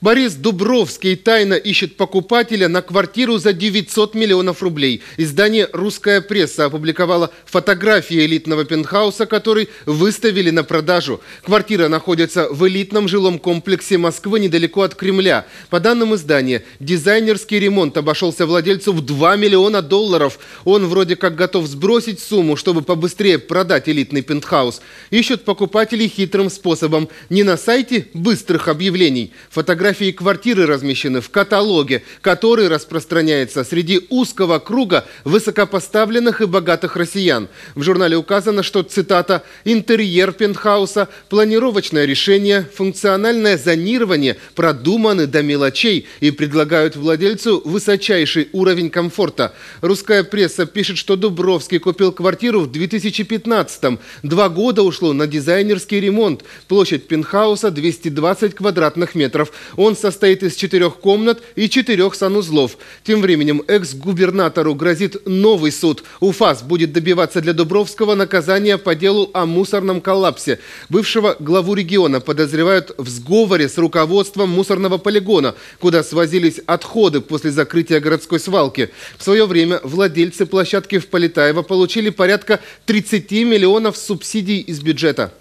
Борис Дубровский тайно ищет покупателя на квартиру за 900 миллионов рублей. Издание «Русская пресса» опубликовало фотографии элитного пентхауса, который выставили на продажу. Квартира находится в элитном жилом комплексе Москвы недалеко от Кремля. По данным издания, дизайнерский ремонт обошелся владельцу в 2 миллиона долларов. Он вроде как готов сбросить сумму, чтобы побыстрее продать элитный пентхаус. Ищут покупателей хитрым способом. Не на сайте быстрых объявлений. Фотографии Фотографии квартиры размещены в каталоге, который распространяется среди узкого круга высокопоставленных и богатых россиян. В журнале указано, что, цитата, «интерьер пентхауса, планировочное решение, функциональное зонирование продуманы до мелочей и предлагают владельцу высочайший уровень комфорта». Русская пресса пишет, что Дубровский купил квартиру в 2015-м. Два года ушло на дизайнерский ремонт. Площадь пентхауса 220 квадратных метров. Он состоит из четырех комнат и четырех санузлов. Тем временем экс-губернатору грозит новый суд. УФАС будет добиваться для Дубровского наказания по делу о мусорном коллапсе. Бывшего главу региона подозревают в сговоре с руководством мусорного полигона, куда свозились отходы после закрытия городской свалки. В свое время владельцы площадки в Полетаево получили порядка 30 миллионов субсидий из бюджета.